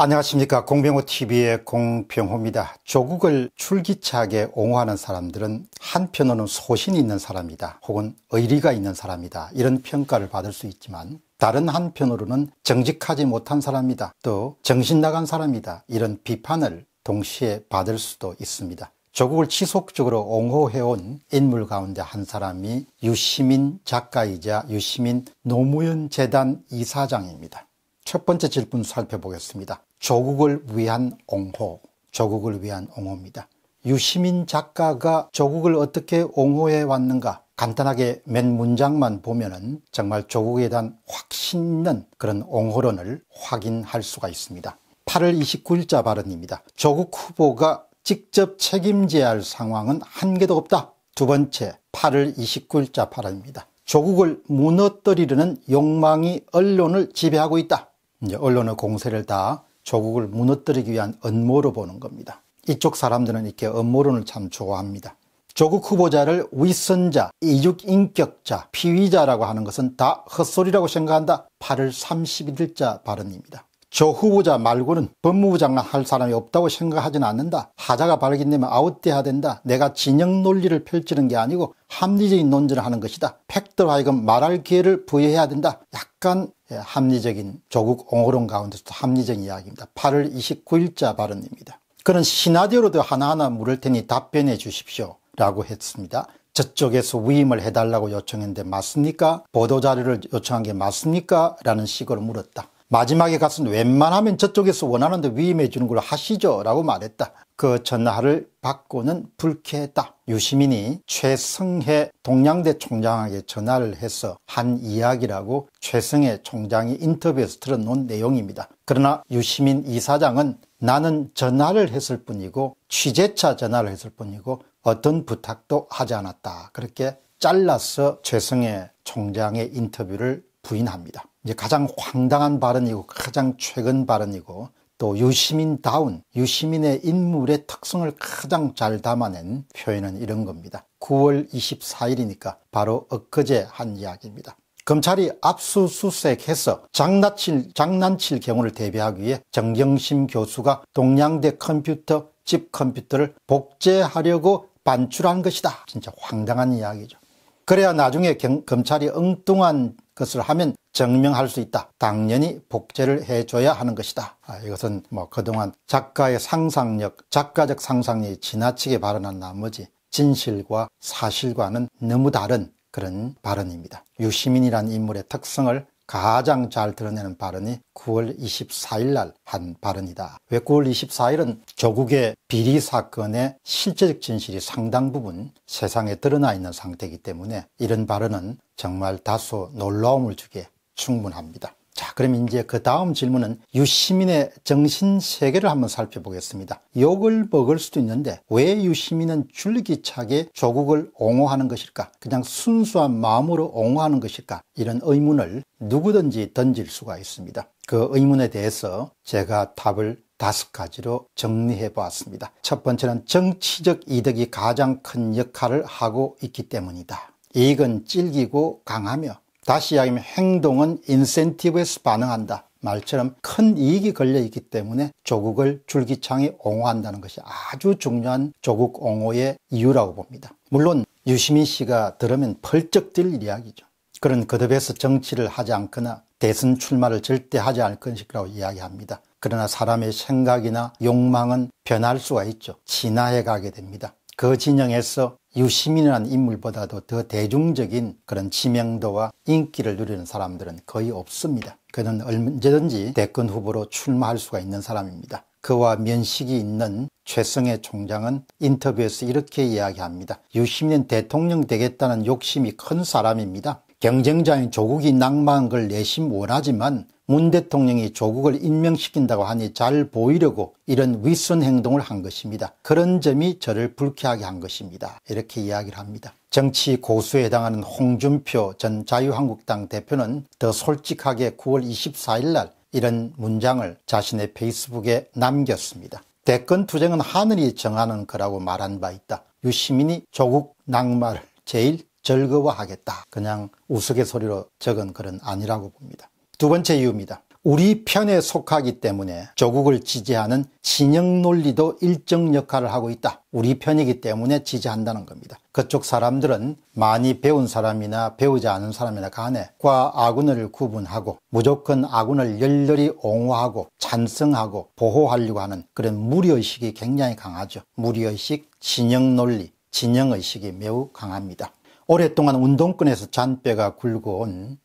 안녕하십니까 공병호TV의 공병호입니다. 조국을 줄기차게 옹호하는 사람들은 한편으로는 소신이 있는 사람이다 혹은 의리가 있는 사람이다 이런 평가를 받을 수 있지만 다른 한편으로는 정직하지 못한 사람이다 또 정신나간 사람이다 이런 비판을 동시에 받을 수도 있습니다. 조국을 지속적으로 옹호해온 인물 가운데 한 사람이 유시민 작가이자 유시민 노무현 재단 이사장입니다. 첫 번째 질문 살펴보겠습니다. 조국을 위한 옹호, 조국을 위한 옹호입니다. 유시민 작가가 조국을 어떻게 옹호해 왔는가 간단하게 맨 문장만 보면은 정말 조국에 대한 확신 있는 그런 옹호론을 확인할 수가 있습니다. 8월 29일자 발언입니다. 조국 후보가 직접 책임져야 할 상황은 한 개도 없다. 두 번째 8월 29일자 발언입니다. 조국을 무너뜨리려는 욕망이 언론을 지배하고 있다. 이제 언론의 공세를 다 조국을 무너뜨리기 위한 음모로 보는 겁니다. 이쪽 사람들은 이렇게 음모론을 참 좋아합니다. 조국 후보자를 위선자, 이육인격자, 피의자라고 하는 것은 다 헛소리라고 생각한다. 8월 31일자 발언입니다. 저 후보자 말고는 법무부 장관 할 사람이 없다고 생각하진 않는다. 하자가 발견되면 아웃돼야 된다. 내가 진영 논리를 펼치는 게 아니고 합리적인 논쟁을 하는 것이다. 팩트로 하여금 말할 기회를 부여해야 된다. 약간 예, 합리적인 조국 옹호론 가운데서도 합리적인 이야기입니다. 8월 29일자 발언입니다. 그는 시나디오로도 하나하나 물을 테니 답변해 주십시오. 라고 했습니다. 저쪽에서 위임을 해달라고 요청했는데 맞습니까? 보도자료를 요청한 게 맞습니까? 라는 식으로 물었다. 마지막에 갔은 웬만하면 저쪽에서 원하는데 위임해 주는 걸 하시죠 라고 말했다. 그 전화를 받고는 불쾌했다. 유시민이 최승해 동양대 총장에게 전화를 해서 한 이야기라고 최승해 총장이 인터뷰에서 들어놓은 내용입니다. 그러나 유시민 이사장은 나는 전화를 했을 뿐이고 취재차 전화를 했을 뿐이고 어떤 부탁도 하지 않았다. 그렇게 잘라서 최승해 총장의 인터뷰를 부인합니다. 이제 가장 황당한 발언이고 가장 최근 발언이고 또 유시민다운, 유시민의 인물의 특성을 가장 잘 담아낸 표현은 이런 겁니다. 9월 24일이니까 바로 엊그제 한 이야기입니다. 검찰이 압수수색해서 장난칠, 장난칠 경우를 대비하기 위해 정경심 교수가 동양대 컴퓨터 집 컴퓨터를 복제하려고 반출한 것이다. 진짜 황당한 이야기죠. 그래야 나중에 경, 검찰이 엉뚱한 것을 하면 증명할 수 있다. 당연히 복제를 해줘야 하는 것이다. 아, 이것은 뭐 그동안 작가의 상상력, 작가적 상상이 지나치게 발언한 나머지 진실과 사실과는 너무 다른 그런 발언입니다. 유시민이란 인물의 특성을 가장 잘 드러내는 발언이 9월 24일 날 한 발언이다. 왜 9월 24일은 조국의 비리 사건의 실제적 진실이 상당 부분 세상에 드러나 있는 상태이기 때문에 이런 발언은 정말 다소 놀라움을 주게 충분합니다. 자, 그럼 이제 그 다음 질문은 유시민의 정신 세계를 한번 살펴보겠습니다. 욕을 먹을 수도 있는데 왜 유시민은 줄기차게 조국을 옹호하는 것일까? 그냥 순수한 마음으로 옹호하는 것일까? 이런 의문을 누구든지 던질 수가 있습니다. 그 의문에 대해서 제가 답을 다섯 가지로 정리해 보았습니다. 첫 번째는 정치적 이득이 가장 큰 역할을 하고 있기 때문이다. 이익은 질기고 강하며 다시 이야기하면 행동은 인센티브에서 반응한다. 말처럼 큰 이익이 걸려 있기 때문에 조국을 줄기창에 옹호한다는 것이 아주 중요한 조국 옹호의 이유라고 봅니다. 물론 유시민 씨가 들으면 펄쩍 뛸 이야기죠. 그런 거듭에서 정치를 하지 않거나 대선 출마를 절대 하지 않을 것이라고 이야기합니다. 그러나 사람의 생각이나 욕망은 변할 수가 있죠. 진화해 가게 됩니다. 그 진영에서 유시민이라는 인물보다도 더 대중적인 그런 지명도와 인기를 누리는 사람들은 거의 없습니다. 그는 언제든지 대권 후보로 출마할 수가 있는 사람입니다. 그와 면식이 있는 최성의 총장은 인터뷰에서 이렇게 이야기합니다. 유시민은 대통령 되겠다는 욕심이 큰 사람입니다. 경쟁자인 조국이 낙마한 걸 내심 원하지만 문 대통령이 조국을 임명시킨다고 하니 잘 보이려고 이런 윗선 행동을 한 것입니다. 그런 점이 저를 불쾌하게 한 것입니다. 이렇게 이야기를 합니다. 정치 고수에 해당하는 홍준표 전 자유한국당 대표는 더 솔직하게 9월 24일 날 이런 문장을 자신의 페이스북에 남겼습니다. 대권 투쟁은 하늘이 정하는 거라고 말한 바 있다. 유시민이 조국 낙마를 제일 즐거워하겠다. 그냥 우스갯소리로 적은 글은 아니라고 봅니다. 두 번째 이유입니다. 우리 편에 속하기 때문에 조국을 지지하는 진영 논리도 일정 역할을 하고 있다. 우리 편이기 때문에 지지한다는 겁니다. 그쪽 사람들은 많이 배운 사람이나 배우지 않은 사람이나 간에 과 아군을 구분하고 무조건 아군을 열렬히 옹호하고 찬성하고 보호하려고 하는 그런 무리의식이 굉장히 강하죠. 무리의식, 진영 논리, 진영의식이 매우 강합니다. 오랫동안 운동권에서 잔뼈가 굵고 온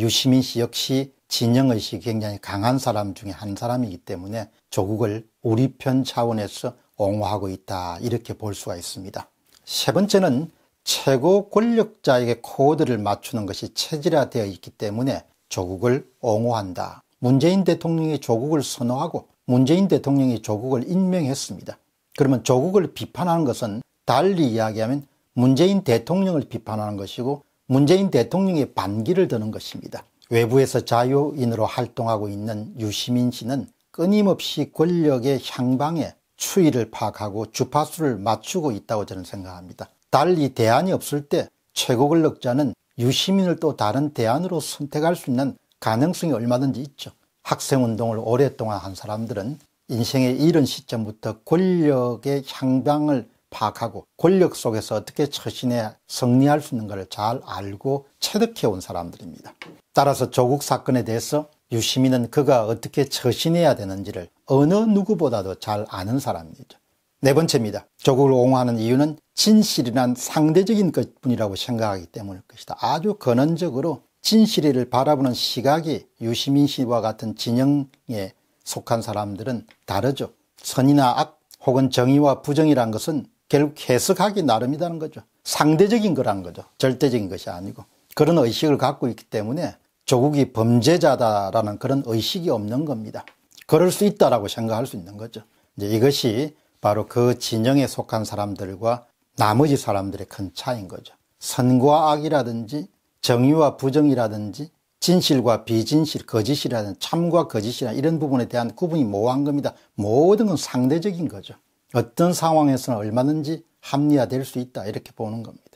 유시민 씨 역시 진영의식이 굉장히 강한 사람 중에 한 사람이기 때문에 조국을 우리 편 차원에서 옹호하고 있다 이렇게 볼 수가 있습니다. 세 번째는 최고 권력자에게 코드를 맞추는 것이 체질화되어 있기 때문에 조국을 옹호한다. 문재인 대통령이 조국을 선호하고 문재인 대통령이 조국을 임명했습니다. 그러면 조국을 비판하는 것은 달리 이야기하면 문재인 대통령을 비판하는 것이고 문재인 대통령의 반기를 드는 것입니다. 외부에서 자유인으로 활동하고 있는 유시민 씨는 끊임없이 권력의 향방에 추위를 파악하고 주파수를 맞추고 있다고 저는 생각합니다. 달리 대안이 없을 때 최고 권력자는 유시민을 또 다른 대안으로 선택할 수 있는 가능성이 얼마든지 있죠. 학생운동을 오랫동안 한 사람들은 인생의 이른 시점부터 권력의 향방을 파악하고 권력 속에서 어떻게 처신에 승리할 수 있는가를 잘 알고 체득해 온 사람들입니다. 따라서 조국 사건에 대해서 유시민은 그가 어떻게 처신해야 되는지를 어느 누구보다도 잘 아는 사람이죠. 네 번째입니다. 조국을 옹호하는 이유는 진실이란 상대적인 것뿐이라고 생각하기 때문일 것이다. 아주 근원적으로 진실을 바라보는 시각이 유시민 씨와 같은 진영에 속한 사람들은 다르죠. 선이나 악 혹은 정의와 부정이란 것은 결국 해석하기 나름이라는 거죠. 상대적인 거라는 거죠. 절대적인 것이 아니고. 그런 의식을 갖고 있기 때문에 조국이 범죄자다라는 그런 의식이 없는 겁니다. 그럴 수 있다라고 생각할 수 있는 거죠. 이제 이것이 바로 그 진영에 속한 사람들과 나머지 사람들의 큰 차이인 거죠. 선과 악이라든지 정의와 부정이라든지 진실과 비진실, 거짓이라는 참과 거짓이나 이런 부분에 대한 구분이 모호한 겁니다. 모든 건 상대적인 거죠. 어떤 상황에서는 얼마든지 합리화될 수 있다 이렇게 보는 겁니다.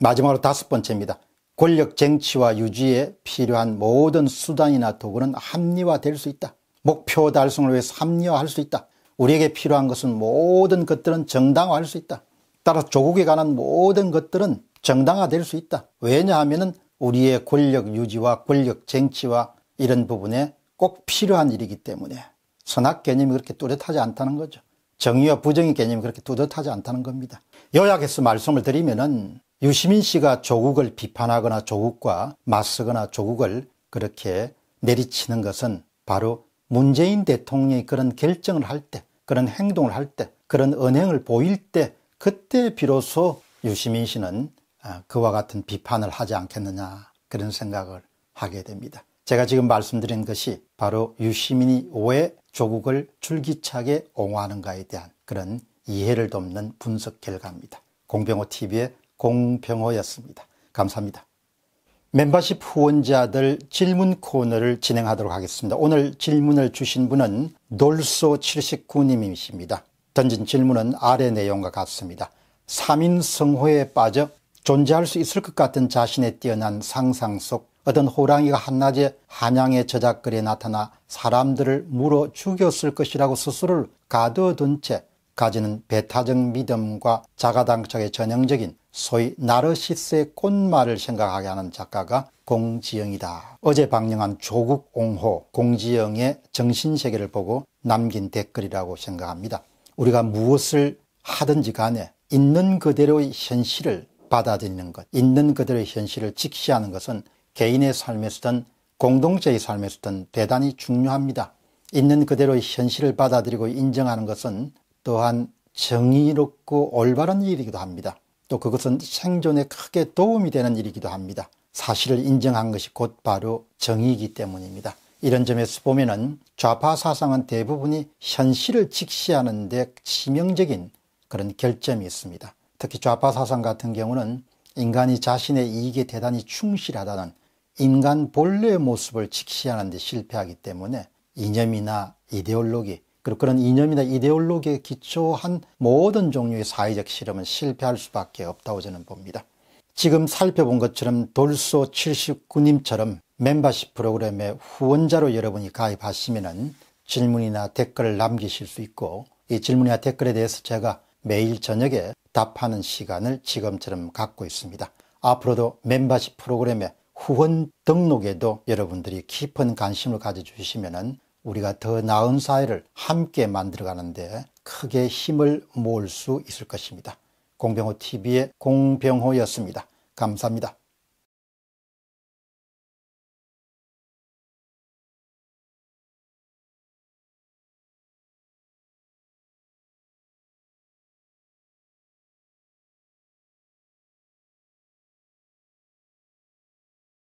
마지막으로 다섯 번째입니다. 권력 쟁취와 유지에 필요한 모든 수단이나 도구는 합리화될 수 있다. 목표 달성을 위해서 합리화할 수 있다. 우리에게 필요한 것은 모든 것들은 정당화할 수 있다. 따라 서 조국에 관한 모든 것들은 정당화될 수 있다. 왜냐하면 우리의 권력 유지와 권력 쟁취와 이런 부분에 꼭 필요한 일이기 때문에 선악 개념이 그렇게 뚜렷하지 않다는 거죠. 정의와 부정의 개념이 그렇게 뚜렷하지 않다는 겁니다. 요약해서 말씀을 드리면은 유시민 씨가 조국을 비판하거나 조국과 맞서거나 조국을 그렇게 내리치는 것은 바로 문재인 대통령이 그런 결정을 할 때, 그런 행동을 할 때, 그런 언행을 보일 때, 그때 비로소 유시민 씨는 아, 그와 같은 비판을 하지 않겠느냐, 그런 생각을 하게 됩니다. 제가 지금 말씀드린 것이 바로 유시민이 왜 조국을 줄기차게 옹호하는가에 대한 그런 이해를 돕는 분석 결과입니다. 공병호TV의 공병호였습니다. 감사합니다. 멤버십 후원자들 질문 코너를 진행하도록 하겠습니다. 오늘 질문을 주신 분은 놀소79님이십니다. 던진 질문은 아래 내용과 같습니다. 3인 성호에 빠져 존재할 수 있을 것 같은 자신의 뛰어난 상상 속 어떤 호랑이가 한낮에 한양의 저작글에 나타나 사람들을 물어 죽였을 것이라고 스스로를 가둬둔 채 가지는 배타적 믿음과 자가당착의 전형적인 소위 나르시스의 꽃말을 생각하게 하는 작가가 공지영이다. 어제 방영한 조국 옹호 공지영의 정신세계를 보고 남긴 댓글이라고 생각합니다. 우리가 무엇을 하든지 간에 있는 그대로의 현실을 받아들이는 것, 있는 그들의 현실을 직시하는 것은 개인의 삶에서든 공동체의 삶에서든 대단히 중요합니다. 있는 그대로의 현실을 받아들이고 인정하는 것은 또한 정의롭고 올바른 일이기도 합니다. 또 그것은 생존에 크게 도움이 되는 일이기도 합니다. 사실을 인정한 것이 곧바로 정의이기 때문입니다. 이런 점에서 보면 좌파 사상은 대부분이 현실을 직시하는데 치명적인 그런 결점이 있습니다. 특히 좌파 사상 같은 경우는 인간이 자신의 이익에 대단히 충실하다는 인간 본래의 모습을 직시하는 데 실패하기 때문에 이념이나 이데올로기 그리고 그런 이념이나 이데올로기에 기초한 모든 종류의 사회적 실험은 실패할 수밖에 없다고 저는 봅니다. 지금 살펴본 것처럼 돌소 79님처럼 멤버십 프로그램의 후원자로 여러분이 가입하시면 질문이나 댓글을 남기실 수 있고 이 질문이나 댓글에 대해서 제가 매일 저녁에 답하는 시간을 지금처럼 갖고 있습니다. 앞으로도 멤버십 프로그램의 후원 등록에도 여러분들이 깊은 관심을 가져주시면 우리가 더 나은 사회를 함께 만들어가는데 크게 힘을 모을 수 있을 것입니다. 공병호TV의 공병호였습니다. 감사합니다.